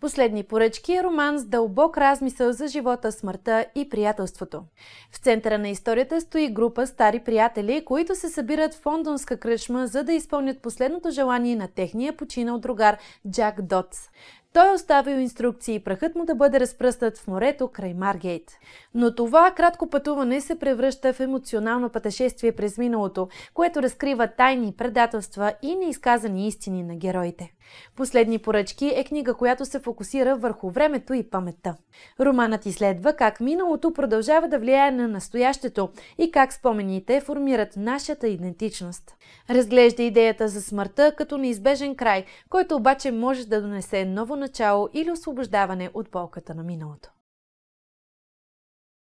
Последни поръчки е роман с дълбок размисъл за живота, смъртта и приятелството. В центъра на историята стои група стари приятели, които се събират в фондонска кръчма, за да изпълнят последното желание на техния починал другар Джак Дотс. Той е оставил инструкции прахът му да бъде разпръстат в морето край Маргейт. Но това кратко пътуване се превръща в емоционално пътешествие през миналото, което разкрива тайни предателства и неизказани истини на героите. Последни поръчки е книга, която се фокусира върху времето и паметта. Романът изследва как миналото продължава да влияе на настоящето и как спомените формират нашата идентичност. Разглежда идеята за смъртта като неизбежен край, който обаче може да донесе ново начало или освобождаване от болката на миналото.